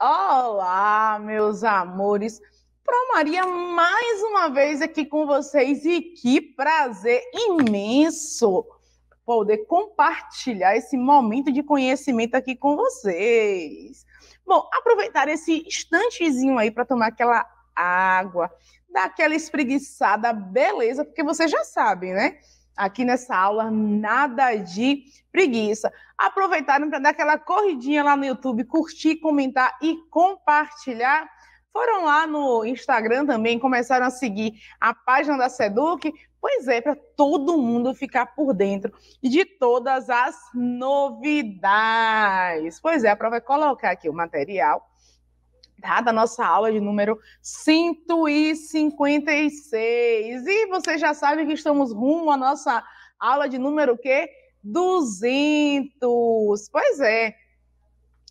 Olá, meus amores. Pro Maria, mais uma vez aqui com vocês e que prazer imenso poder compartilhar esse momento de conhecimento aqui com vocês. Bom, aproveitar esse instantezinho aí para tomar aquela água, dar aquela espreguiçada, beleza, porque vocês já sabem, né? Aqui nessa aula, nada de preguiça. Aproveitaram para dar aquela corridinha lá no YouTube, curtir, comentar e compartilhar. Foram lá no Instagram também, começaram a seguir a página da Seduc. Pois é, para todo mundo ficar por dentro de todas as novidades. Pois é, a prova vai é colocar aqui o material tá? da nossa aula de número 156. E vocês já sabem que estamos rumo à nossa aula de número quê? 200. Pois é.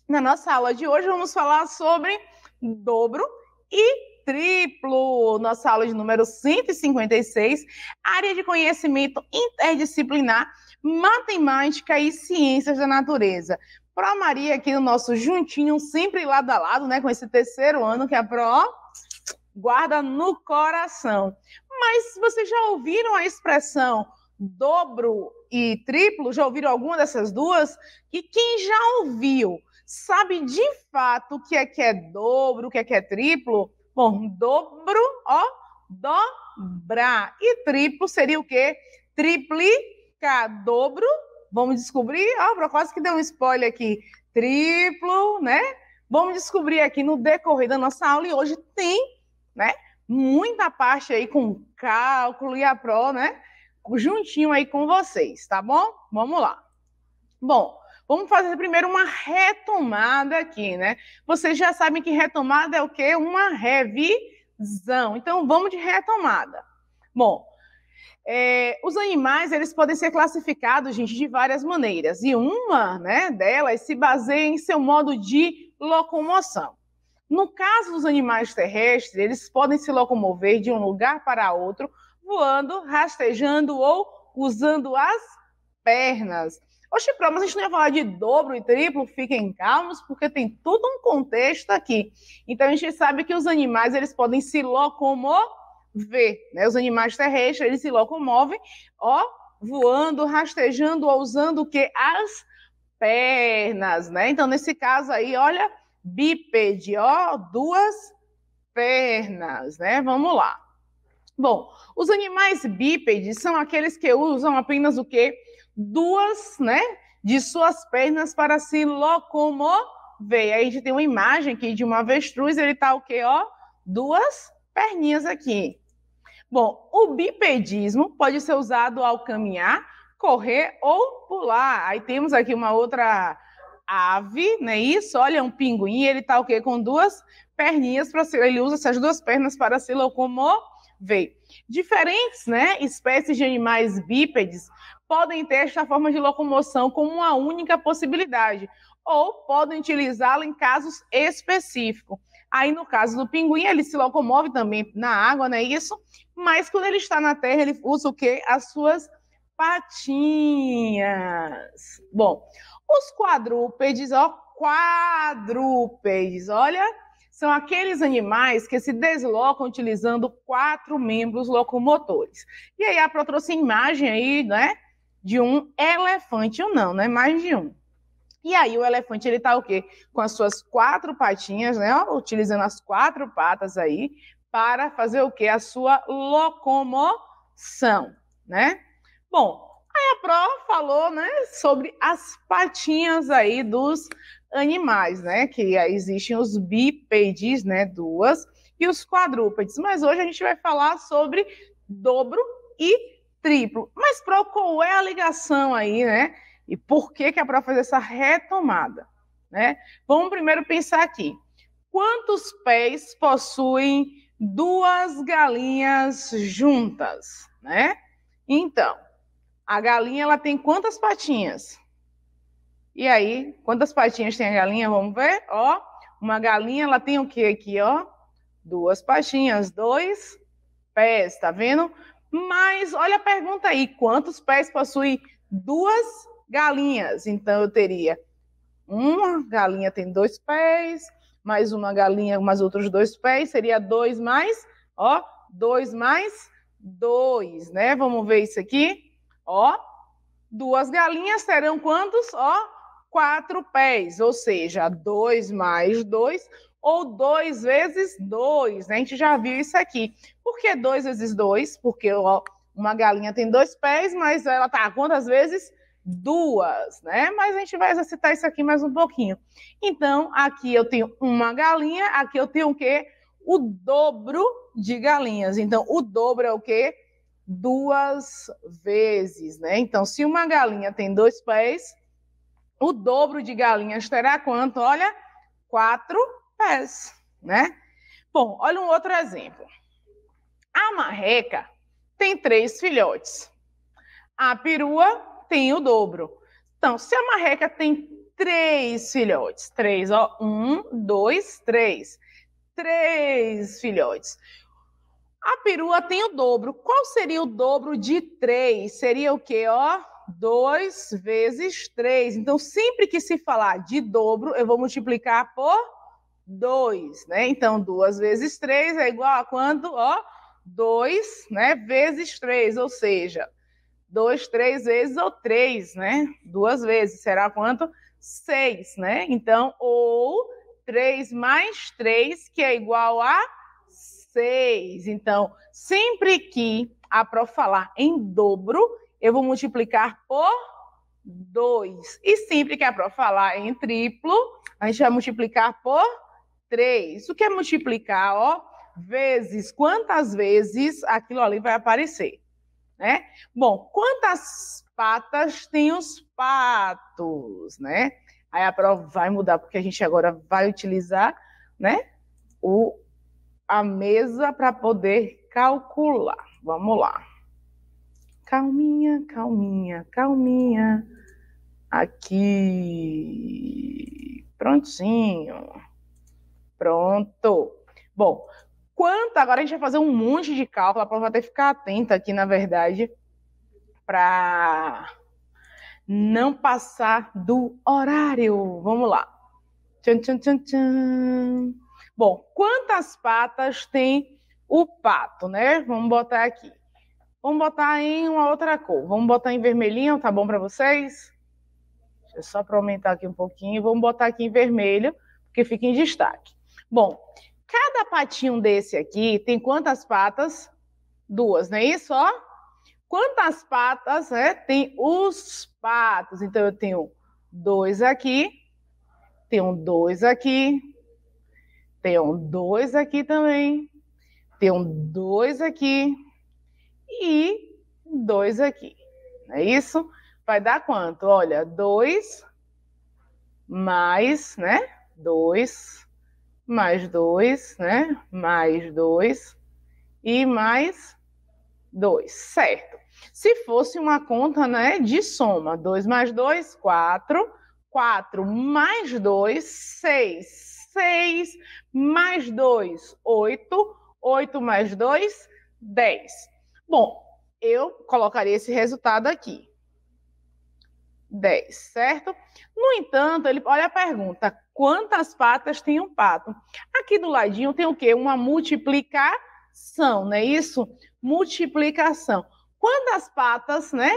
Na nossa aula de hoje vamos falar sobre dobro e triplo. Nossa aula de número 156, área de conhecimento interdisciplinar, matemática e ciências da natureza. Pro Maria aqui no nosso juntinho, sempre lado a lado, né, com esse terceiro ano que a Pro guarda no coração. Mas vocês já ouviram a expressão dobro e triplo, já ouviram alguma dessas duas? E quem já ouviu sabe de fato o que é que é dobro, o que é que é triplo? Bom, dobro, ó, dobrar. E triplo seria o quê? Triplicar, dobro. Vamos descobrir, ó, por acaso que deu um spoiler aqui. Triplo, né? Vamos descobrir aqui no decorrer da nossa aula e hoje tem, né? Muita parte aí com cálculo e a pró, né? juntinho aí com vocês, tá bom? Vamos lá. Bom, vamos fazer primeiro uma retomada aqui, né? Vocês já sabem que retomada é o quê? Uma revisão. Então, vamos de retomada. Bom, é, os animais eles podem ser classificados, gente, de várias maneiras. E uma né, delas se baseia em seu modo de locomoção. No caso dos animais terrestres, eles podem se locomover de um lugar para outro voando, rastejando ou usando as pernas. Oxe, Pro, mas a gente não ia falar de dobro e triplo, fiquem calmos, porque tem tudo um contexto aqui. Então a gente sabe que os animais eles podem se locomover, né? Os animais terrestres eles se locomovem, ó, voando, rastejando ou usando o que as pernas, né? Então nesse caso aí, olha, bípede, ó, duas pernas, né? Vamos lá. Bom, os animais bípedes são aqueles que usam apenas o quê? Duas, né, de suas pernas para se locomover. Aí a gente tem uma imagem aqui de um avestruz, ele tá o quê, ó? Duas perninhas aqui. Bom, o bipedismo pode ser usado ao caminhar, correr ou pular. Aí temos aqui uma outra ave, né? Isso, olha, um pinguim, ele tá o quê? Com duas perninhas para ele usa essas duas pernas para se locomover ver. Diferentes né, espécies de animais bípedes podem ter esta forma de locomoção como uma única possibilidade, ou podem utilizá-la em casos específicos. Aí, no caso do pinguim, ele se locomove também na água, não é isso? Mas quando ele está na terra, ele usa o quê? As suas patinhas. Bom, os quadrúpedes, ó, quadrúpedes, olha são aqueles animais que se deslocam utilizando quatro membros locomotores. E aí a Pro trouxe imagem aí, né, de um elefante ou não, né, mais de um. E aí o elefante ele tá o quê? Com as suas quatro patinhas, né, ó, utilizando as quatro patas aí para fazer o quê? A sua locomoção, né? Bom, Aí a Pro falou, né, sobre as patinhas aí dos animais, né? Que existem os bípedes, né? Duas, e os quadrúpedes. Mas hoje a gente vai falar sobre dobro e triplo. Mas, Pro, qual é a ligação aí, né? E por que, que a é para fazer essa retomada? Né? Vamos primeiro pensar aqui. Quantos pés possuem duas galinhas juntas, né? Então, a galinha ela tem quantas patinhas? E aí, quantas patinhas tem a galinha? Vamos ver? Ó, uma galinha, ela tem o que aqui, ó? Duas patinhas, dois pés, tá vendo? Mas olha a pergunta aí, quantos pés possui duas galinhas? Então eu teria uma galinha tem dois pés, mais uma galinha, mais outros dois pés, seria dois mais, ó, dois mais dois, né? Vamos ver isso aqui, ó. Duas galinhas terão quantos? Ó, quatro pés, ou seja, dois mais dois ou dois vezes dois. Né? A gente já viu isso aqui. Por que dois vezes dois? Porque ó, uma galinha tem dois pés, mas ela tá quantas vezes? Duas, né? Mas a gente vai exercitar isso aqui mais um pouquinho. Então, aqui eu tenho uma galinha, aqui eu tenho o quê? O dobro de galinhas. Então, o dobro é o quê? Duas vezes, né? Então, se uma galinha tem dois pés, o dobro de galinhas terá quanto? Olha, quatro pés, né? Bom, olha um outro exemplo. A marreca tem três filhotes. A perua tem o dobro. Então, se a marreca tem três filhotes, três, ó, um, dois, três, três filhotes. A perua tem o dobro. Qual seria o dobro de três? Seria o quê, ó? 2 vezes 3. Então, sempre que se falar de dobro, eu vou multiplicar por 2, né? Então, 2 vezes 3 é igual a quanto? Ó, 2, né, vezes 3, ou seja, 2, 3 vezes ou 3, né? Duas vezes, será quanto? 6, né? Então, ou 3 mais 3, que é igual a 6. Então, sempre que a Pro falar em dobro, eu vou multiplicar por 2. E sempre que é para falar em triplo, a gente vai multiplicar por 3. O que é multiplicar, ó? Vezes quantas vezes aquilo ali vai aparecer, né? Bom, quantas patas tem os patos, né? Aí a prova vai mudar, porque a gente agora vai utilizar, né? O, a mesa para poder calcular. Vamos lá. Calminha, calminha, calminha. Aqui. Prontinho. Pronto. Bom, quanto agora a gente vai fazer um monte de cálculo, a prova vai ter que ficar atenta aqui, na verdade, para não passar do horário. Vamos lá. Tchan, tchan, tchan, tchan. Bom, quantas patas tem o pato, né? Vamos botar aqui. Vamos botar em uma outra cor. Vamos botar em vermelhinho, tá bom para vocês? Deixa eu só para aumentar aqui um pouquinho. Vamos botar aqui em vermelho, porque fica em destaque. Bom, cada patinho desse aqui tem quantas patas? Duas, não é isso? Ó. Quantas patas né, tem os patos? Então, eu tenho dois aqui, tenho dois aqui, tenho dois aqui também, tenho dois aqui e 2 aqui. é isso? Vai dar quanto? Olha, 2 mais, né? 2 mais 2, né? Mais 2 e mais 2, certo? Se fosse uma conta, né, de soma, 2 mais 2, 4, 4 mais 2, 6. 6 mais 2, 8. 8 mais 2, 10. Bom, eu colocaria esse resultado aqui. 10, certo? No entanto, ele olha a pergunta: quantas patas tem um pato? Aqui do ladinho tem o quê? Uma multiplicação, não é isso? Multiplicação. Quantas patas, né?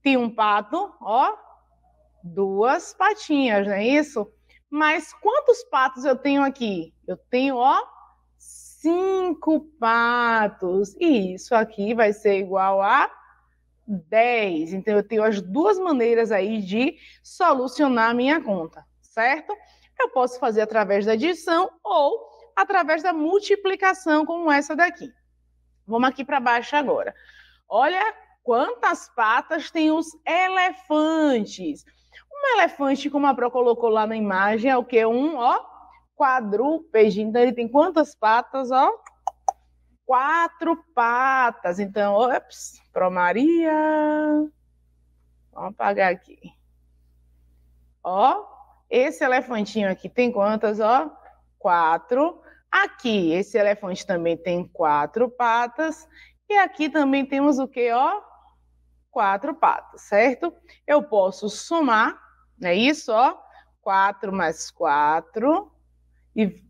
Tem um pato, ó, duas patinhas, não é isso? Mas quantos patos eu tenho aqui? Eu tenho, ó, cinco patos. E isso aqui vai ser igual a 10. Então, eu tenho as duas maneiras aí de solucionar a minha conta, certo? Eu posso fazer através da adição ou através da multiplicação, como essa daqui. Vamos aqui para baixo agora. Olha quantas patas tem os elefantes. Um elefante, como a Pro colocou lá na imagem, é o que? Um, ó, quadrúpede. Então, ele tem quantas patas, ó? Quatro patas. Então, ops, Pro Maria. Vamos apagar aqui. Ó, esse elefantinho aqui tem quantas, ó? Quatro. Aqui, esse elefante também tem quatro patas. E aqui também temos o que, ó? Quatro patas, certo? Eu posso somar, é isso, ó? Quatro mais quatro e,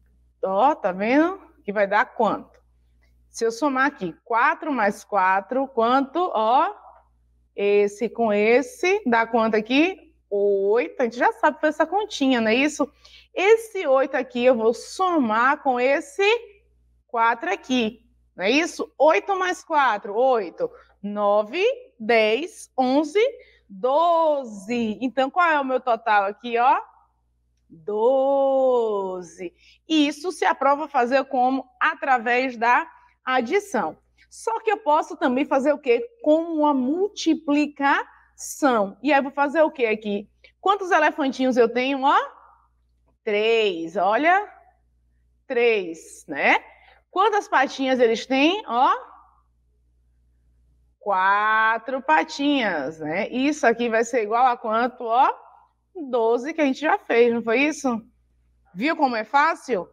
ó, tá vendo? Que vai dar quanto? Se eu somar aqui 4 mais 4, quanto? Ó, esse com esse, dá quanto aqui? 8. A gente já sabe fazer essa continha, não é isso? Esse 8 aqui eu vou somar com esse 4 aqui, não é isso? 8 mais 4, 8. 9, 10, 11, 12. Então, qual é o meu total aqui, ó? 12. E isso se aprova fazer como? Através da adição. Só que eu posso também fazer o quê? Com uma multiplicação. E aí vou fazer o quê aqui? Quantos elefantinhos eu tenho? Ó, três. Olha, três, né? Quantas patinhas eles têm? Ó, quatro patinhas, né? Isso aqui vai ser igual a quanto? Ó, 12 que a gente já fez, não foi isso? Viu como é fácil?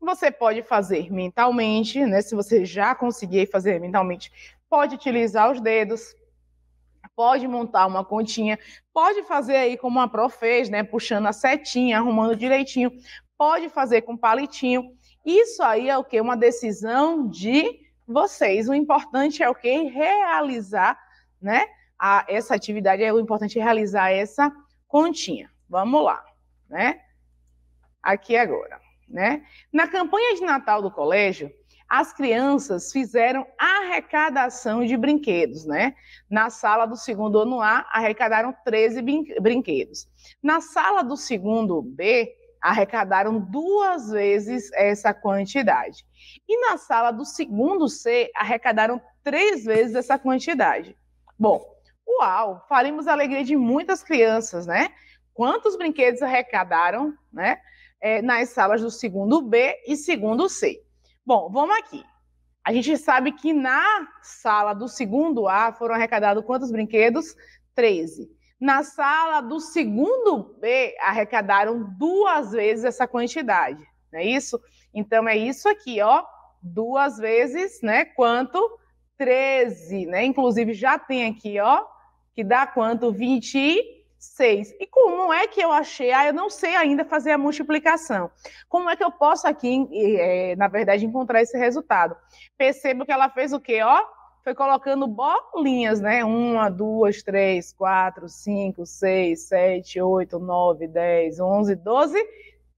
Você pode fazer mentalmente, né? Se você já conseguir fazer mentalmente, pode utilizar os dedos, pode montar uma continha, pode fazer aí como a Pro fez, né? Puxando a setinha, arrumando direitinho, pode fazer com palitinho. Isso aí é o que? Uma decisão de vocês. O importante é o que? Realizar, né? a essa atividade, é o importante é realizar essa continha. Vamos lá, né? Aqui agora, né? Na campanha de Natal do colégio, as crianças fizeram arrecadação de brinquedos, né? Na sala do segundo ano A, arrecadaram 13 brinquedos. Na sala do segundo B, arrecadaram duas vezes essa quantidade. E na sala do segundo C, arrecadaram três vezes essa quantidade. Bom, Uau, faremos a alegria de muitas crianças, né? Quantos brinquedos arrecadaram, né? É, nas salas do segundo B e segundo C. Bom, vamos aqui. A gente sabe que na sala do segundo A foram arrecadados quantos brinquedos? 13. Na sala do segundo B, arrecadaram duas vezes essa quantidade, não é isso? Então é isso aqui, ó, duas vezes, né? Quanto? 13, né? Inclusive já tem aqui, ó, que dá quanto? 26. E como é que eu achei? Ah, eu não sei ainda fazer a multiplicação. Como é que eu posso aqui, é, na verdade, encontrar esse resultado? Percebo que ela fez o quê, ó? Foi colocando bolinhas, né? Uma, duas, três, quatro, cinco, seis, sete, oito, nove, dez, onze, doze,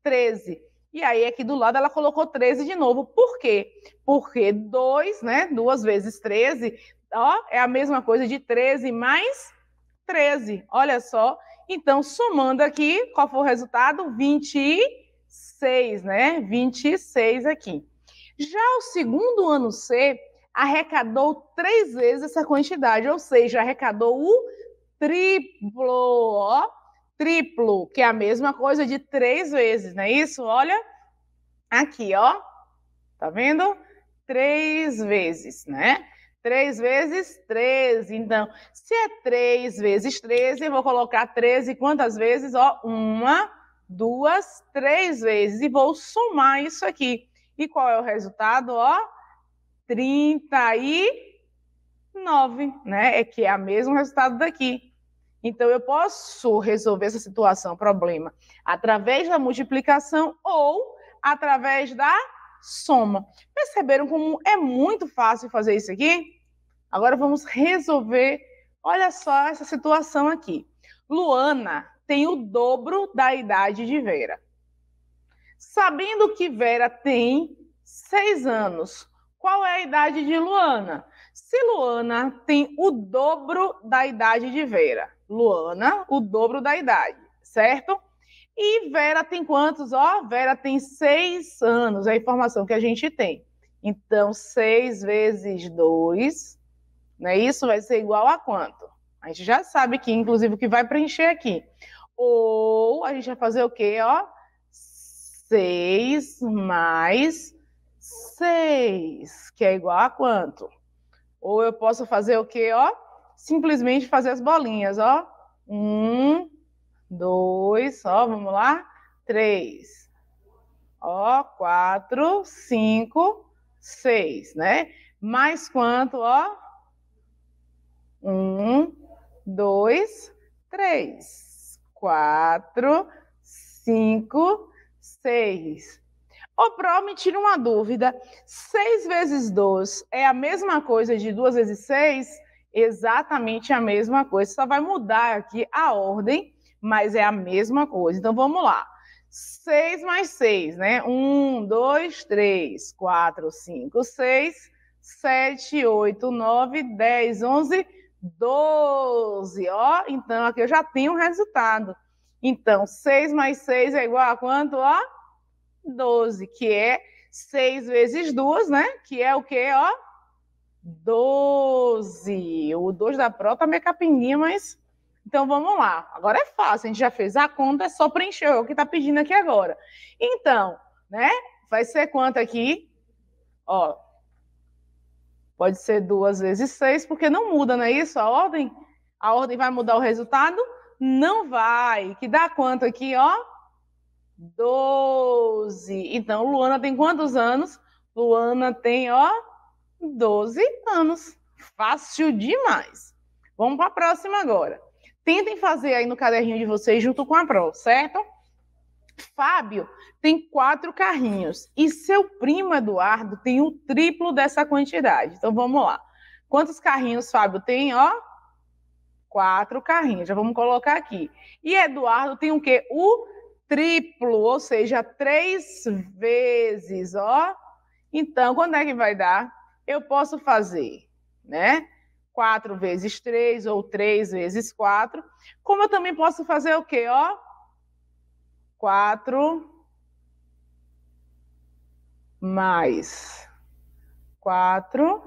treze. E aí, aqui do lado, ela colocou 13 de novo. Por quê? Porque 2, né? 2 vezes 13, ó, é a mesma coisa de 13 mais 13. Olha só. Então, somando aqui, qual foi o resultado? 26, né? 26 aqui. Já o segundo ano C arrecadou três vezes essa quantidade, ou seja, arrecadou o triplo, ó, triplo, que é a mesma coisa de três vezes, não é isso? Olha, aqui, ó, tá vendo? Três vezes, né? Três vezes 13. Então, se é três vezes 13, eu vou colocar 13 quantas vezes? Ó, uma, duas, três vezes. E vou somar isso aqui. E qual é o resultado? Ó, 39, né? É que é o mesmo resultado daqui. Então, eu posso resolver essa situação, problema, através da multiplicação ou através da soma. Perceberam como é muito fácil fazer isso aqui? Agora vamos resolver, olha só essa situação aqui. Luana tem o dobro da idade de Vera. Sabendo que Vera tem seis anos, qual é a idade de Luana? Se Luana tem o dobro da idade de Vera, Luana, o dobro da idade, certo? E Vera tem quantos? Ó, Vera tem seis anos, é a informação que a gente tem. Então, seis vezes dois, né? Isso vai ser igual a quanto? A gente já sabe que, inclusive, o que vai preencher aqui. Ou a gente vai fazer o quê? Ó, seis mais seis, que é igual a quanto? Ou eu posso fazer o quê? Ó, simplesmente fazer as bolinhas, ó. Um, dois, ó, vamos lá. Três, ó, quatro, cinco, seis, né? Mais quanto, ó? Um, dois, três, quatro, cinco, seis. Ô, Pro, me tira uma dúvida. Seis vezes dois é a mesma coisa de duas vezes seis? exatamente a mesma coisa, só vai mudar aqui a ordem, mas é a mesma coisa. Então vamos lá. 6 mais 6, né? 1, 2, 3, 4, 5, 6, 7, 8, 9, 10, 11, 12. Ó, então aqui eu já tenho o resultado. Então, 6 mais 6 é igual a quanto? Ó, 12, que é 6 vezes 2, né? Que é o quê? Ó, 12. O 2 da prova tá meio capinguinha, mas. Então vamos lá. Agora é fácil, a gente já fez a conta, é só preencher o que tá pedindo aqui agora. Então, né? Vai ser quanto aqui? Ó. Pode ser duas vezes seis, porque não muda, não é isso? A ordem? A ordem vai mudar o resultado? Não vai. Que dá quanto aqui, ó? 12. Então, Luana tem quantos anos? Luana tem, ó, 12 anos. Fácil demais. Vamos para a próxima agora. Tentem fazer aí no caderninho de vocês junto com a Pro, certo? Fábio tem quatro carrinhos e seu primo Eduardo tem o triplo dessa quantidade. Então vamos lá. Quantos carrinhos Fábio tem? Ó, quatro carrinhos. Já vamos colocar aqui. E Eduardo tem o quê? O triplo, ou seja, três vezes, ó. Então, quando é que vai dar? eu posso fazer, né? 4 vezes 3 ou 3 vezes 4. Como eu também posso fazer o quê? Ó, 4 mais 4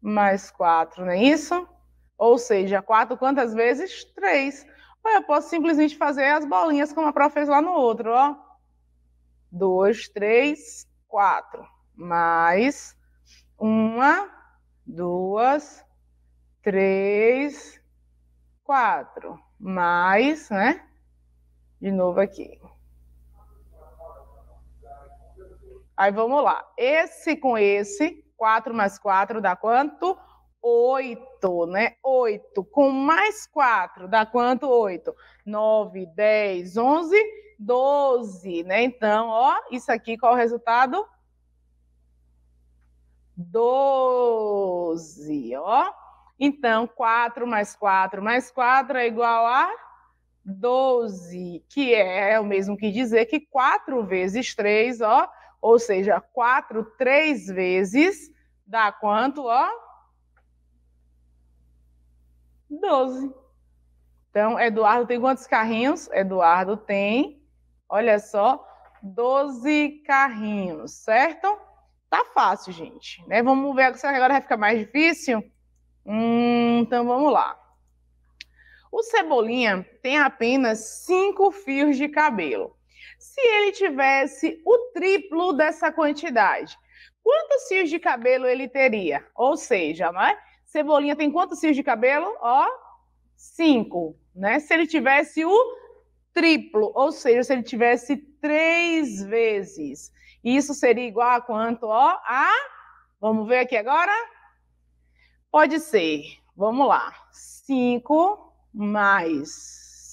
mais 4, não é isso? Ou seja, 4 quantas vezes? 3. Ou eu posso simplesmente fazer as bolinhas como a prof fez lá no outro, ó. 2, 3, 4 mais uma, duas, três, quatro. Mais, né? De novo aqui. Aí vamos lá. Esse com esse, 4 mais 4 dá quanto? 8, né? 8 com mais 4 dá quanto? 8. 9, 10, 11, 12, né? Então, ó, isso aqui qual é o resultado? 12, ó. Então, 4 mais 4 mais 4 é igual a 12, que é, é o mesmo que dizer que 4 vezes 3, ó, ou seja, 4 três vezes dá quanto, ó? 12. Então, Eduardo tem quantos carrinhos? Eduardo tem, olha só, 12 carrinhos, certo? Tá fácil, gente. Né? Vamos ver, se agora vai ficar mais difícil? Hum, então vamos lá. O Cebolinha tem apenas cinco fios de cabelo. Se ele tivesse o triplo dessa quantidade, quantos fios de cabelo ele teria? Ou seja, né? Cebolinha tem quantos fios de cabelo? Ó, cinco, né? Se ele tivesse o triplo, ou seja, se ele tivesse três vezes. Isso seria igual a quanto? Ó, a. Vamos ver aqui agora? Pode ser. Vamos lá. 5 mais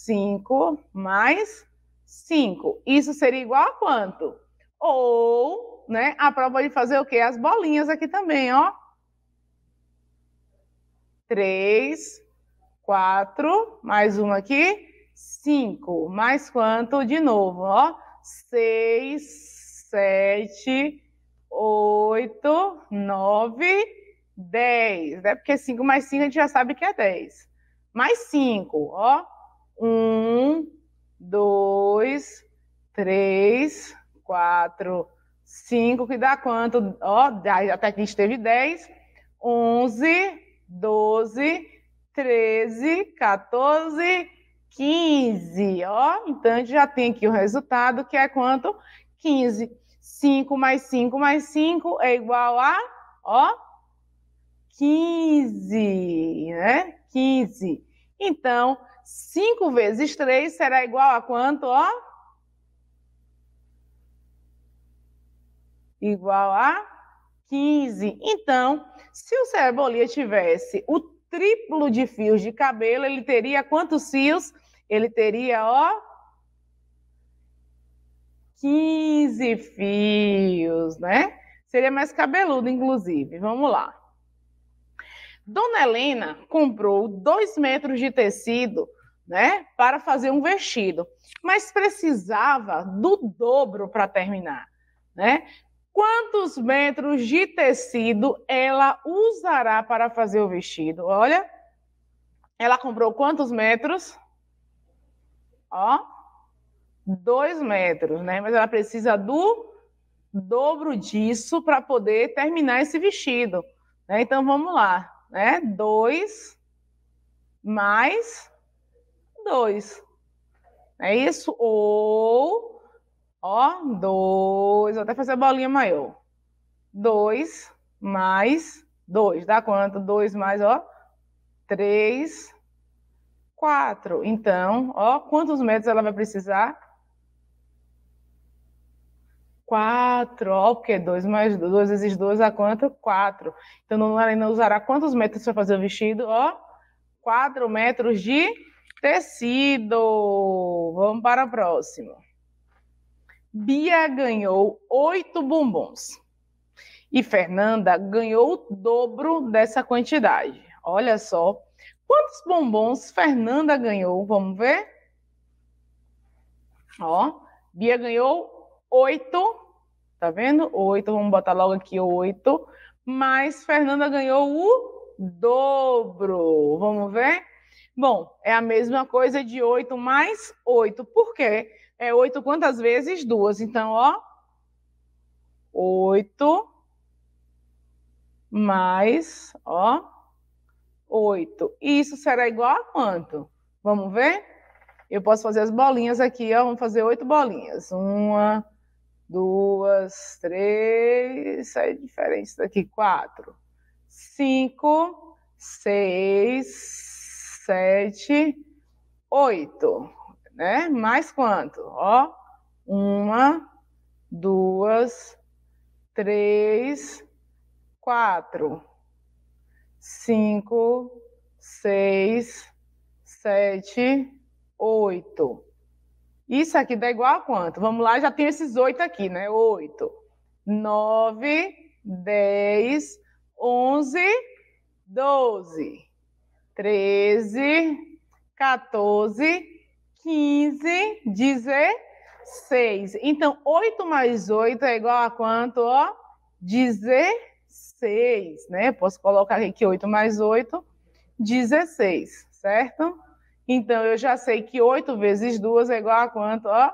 5 mais 5. Isso seria igual a quanto? Ou, né, a prova de fazer o quê? As bolinhas aqui também, ó. 3, 4, mais uma aqui. 5, mais quanto? De novo, ó. 6, sete, oito, nove, dez. é Porque cinco mais cinco a gente já sabe que é dez. Mais cinco, ó. Um, dois, três, quatro, cinco, que dá quanto? Ó, até que a gente teve dez. Onze, doze, treze, 14, 15, ó. Então, a gente já tem aqui o resultado, que é quanto? 15. 5 mais 5 mais 5 é igual a, ó, 15, né? 15. Então, 5 vezes 3 será igual a quanto, ó? Igual a 15. Então, se o Cerebolia tivesse o triplo de fios de cabelo, ele teria quantos fios? Ele teria, ó, 15 fios, né? Seria mais cabeludo, inclusive. Vamos lá. Dona Helena comprou dois metros de tecido, né, para fazer um vestido, mas precisava do dobro para terminar, né? Quantos metros de tecido ela usará para fazer o vestido? Olha, ela comprou quantos metros? Ó, dois metros, né? Mas ela precisa do dobro disso para poder terminar esse vestido. Né? Então vamos lá, né? Dois mais dois. É isso? Ou, ó, dois, vou até fazer a bolinha maior. Dois mais dois, dá quanto? Dois mais, ó, três, quatro. Então, ó, quantos metros ela vai precisar? 4, ó, o que? 2 mais 2 vezes 2 a quanto? 4. Então, Dona Helena usará quantos metros para fazer o vestido? Ó, 4 metros de tecido. Vamos para a próxima. Bia ganhou 8 bombons. E Fernanda ganhou o dobro dessa quantidade. Olha só. Quantos bombons Fernanda ganhou? Vamos ver? Ó, Bia ganhou 8, tá vendo? 8, vamos botar logo aqui 8, mas Fernanda ganhou o dobro. Vamos ver? Bom, é a mesma coisa de 8 mais 8. Por quê? É 8 quantas vezes? Duas. Então, ó, 8 mais, ó, 8. Isso será igual a quanto? Vamos ver? Eu posso fazer as bolinhas aqui, ó. Vamos fazer oito bolinhas. Uma, duas, três, sai é diferente daqui, quatro, cinco, seis, sete, oito, né? Mais quanto? Ó, uma, duas, três, quatro, cinco, seis, sete, oito. Isso aqui dá igual a quanto? Vamos lá, já tem esses oito aqui, né? Oito, nove, dez, onze, doze, treze, quatorze, quinze, dezesseis. Então, oito mais oito é igual a quanto? Ó, dezesseis, né? Posso colocar aqui oito mais oito, dezesseis, certo? Então, eu já sei que 8 vezes 2 é igual a quanto? Ó,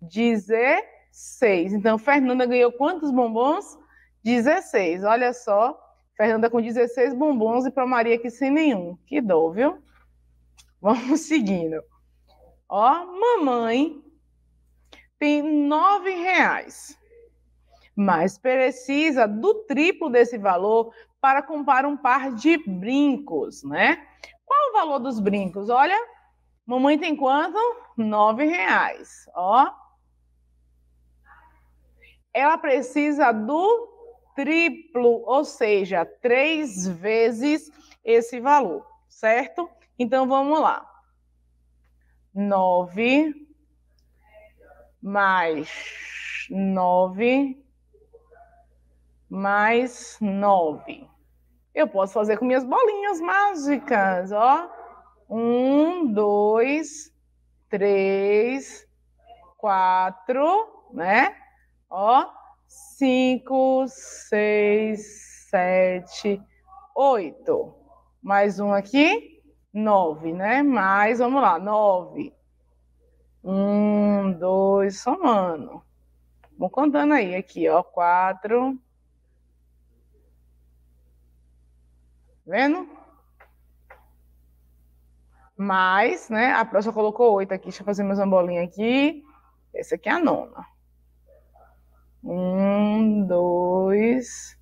16. Então, Fernanda ganhou quantos bombons? 16. Olha só, Fernanda com 16 bombons e para Maria aqui sem nenhum. Que dó, viu? Vamos seguindo. Ó, mamãe tem 9 reais, mas precisa do triplo desse valor para comprar um par de brincos, né? Qual o valor dos brincos? Olha, mamãe tem quanto? Nove reais. Ó. Ela precisa do triplo, ou seja, três vezes esse valor, certo? Então vamos lá. Nove mais nove mais nove. Eu posso fazer com minhas bolinhas mágicas, ó. Um, dois, três, quatro, né? Ó, cinco, seis, sete, oito. Mais um aqui, nove, né? Mais, vamos lá, nove. Um, dois, somando. Vou contando aí, aqui, ó, quatro, vendo? Mas, né, a próxima colocou oito aqui. Deixa eu fazer mais uma bolinha aqui. Essa aqui é a nona. Um, dois,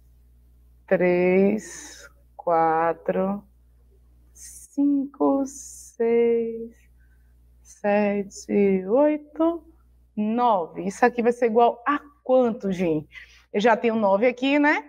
três, quatro, cinco, seis, sete, oito, nove. Isso aqui vai ser igual a quanto, gente? Eu já tenho nove aqui, né?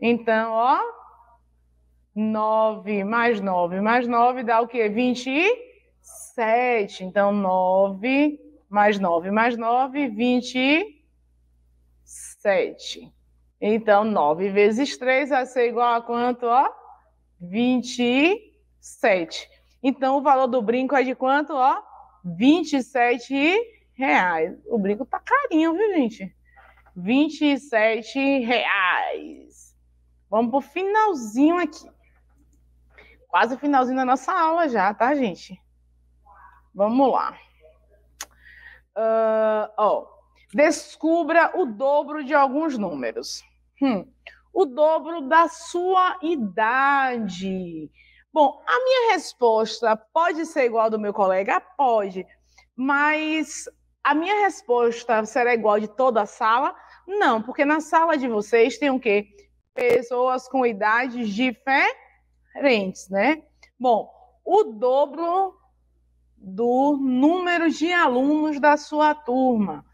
Então, ó, 9 mais 9 mais 9 dá o quê? 27. Então, 9 mais 9 mais 9, 27. Então, 9 vezes 3 vai ser igual a quanto, ó? 27. Então, o valor do brinco é de quanto, ó? 27 reais. O brinco tá carinho, viu, gente? 27 reais. Vamos pro finalzinho aqui. Quase o finalzinho da nossa aula já, tá, gente? Vamos lá. Uh, descubra o dobro de alguns números. Hum, o dobro da sua idade. Bom, a minha resposta pode ser igual do meu colega? Pode. Mas a minha resposta será igual de toda a sala? Não, porque na sala de vocês tem o quê? pessoas com idades diferentes, né? Bom, o dobro do número de alunos da sua turma.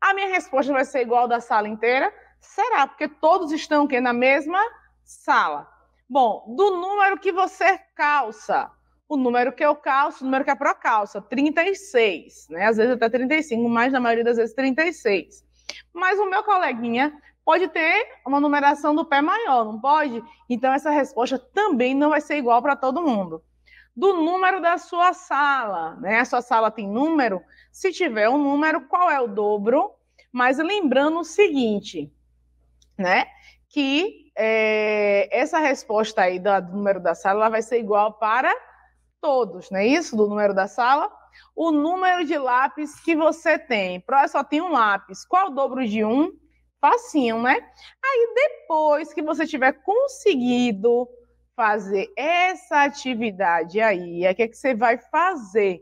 A minha resposta vai ser igual da sala inteira? Será? Porque todos estão aqui na mesma sala. Bom, do número que você calça, o número que eu calço, o número que a Pro calça, 36, né? Às vezes até 35, mas na maioria das vezes 36. Mas o meu coleguinha pode ter uma numeração do pé maior, não pode? Então, essa resposta também não vai ser igual para todo mundo. Do número da sua sala, né? A sua sala tem número? Se tiver um número, qual é o dobro? Mas lembrando o seguinte, né? Que é, essa resposta aí do, do número da sala vai ser igual para todos, não é isso? Do número da sala. O número de lápis que você tem. Pro, só tem um lápis. Qual o dobro de um? facinho, né? Aí depois que você tiver conseguido fazer essa atividade aí, o é que, é que você vai fazer?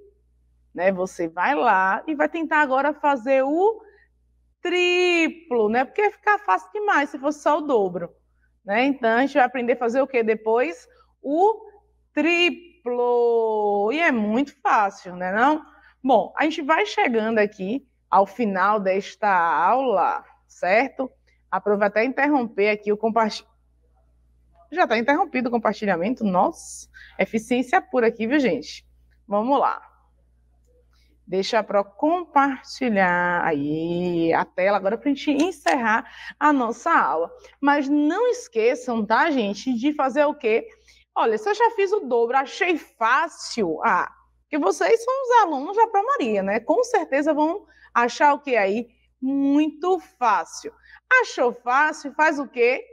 Né? Você vai lá e vai tentar agora fazer o triplo, né? Porque ficar fácil demais se fosse só o dobro, né? Então a gente vai aprender a fazer o que depois? O triplo. E é muito fácil, né, não? Bom, a gente vai chegando aqui ao final desta aula certo? Aproveito até interromper aqui o compartilhamento. Já está interrompido o compartilhamento? Nossa, eficiência pura aqui, viu, gente? Vamos lá. Deixa para compartilhar aí a tela agora para a gente encerrar a nossa aula. Mas não esqueçam, tá, gente, de fazer o quê? Olha, se eu já fiz o dobro, achei fácil. Ah, que vocês são os alunos da Maria, né? Com certeza vão achar o que aí? muito fácil. Achou fácil, faz o quê?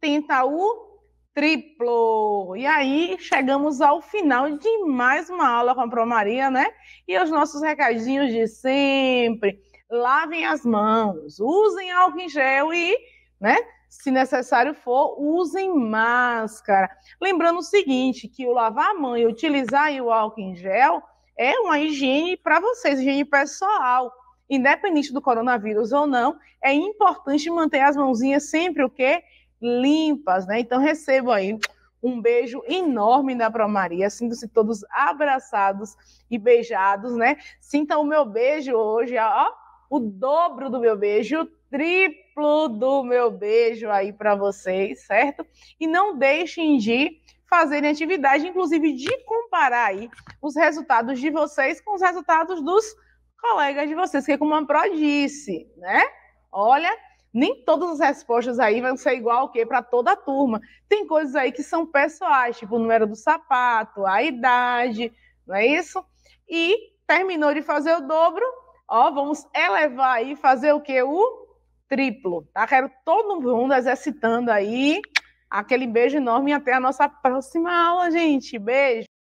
Tenta o triplo. E aí chegamos ao final de mais uma aula com a Pro Maria, né? E os nossos recadinhos de sempre. Lavem as mãos, usem álcool em gel e, né? Se necessário for, usem máscara. Lembrando o seguinte, que o lavar a mão e utilizar o álcool em gel é uma higiene para vocês, higiene pessoal independente do coronavírus ou não, é importante manter as mãozinhas sempre o quê? Limpas, né? Então recebo aí um beijo enorme da Promaria. Sinto-se todos abraçados e beijados, né? Sintam o meu beijo hoje, ó, o dobro do meu beijo, o triplo do meu beijo aí para vocês, certo? E não deixem de fazerem atividade, inclusive de comparar aí os resultados de vocês com os resultados dos Colegas de vocês, que é como a Pro disse, né? Olha, nem todas as respostas aí vão ser igual o quê para toda a turma. Tem coisas aí que são pessoais, tipo o número do sapato, a idade, não é isso? E terminou de fazer o dobro, ó, vamos elevar aí, fazer o quê? O triplo, tá? Quero todo mundo exercitando aí. Aquele beijo enorme e até a nossa próxima aula, gente. Beijo.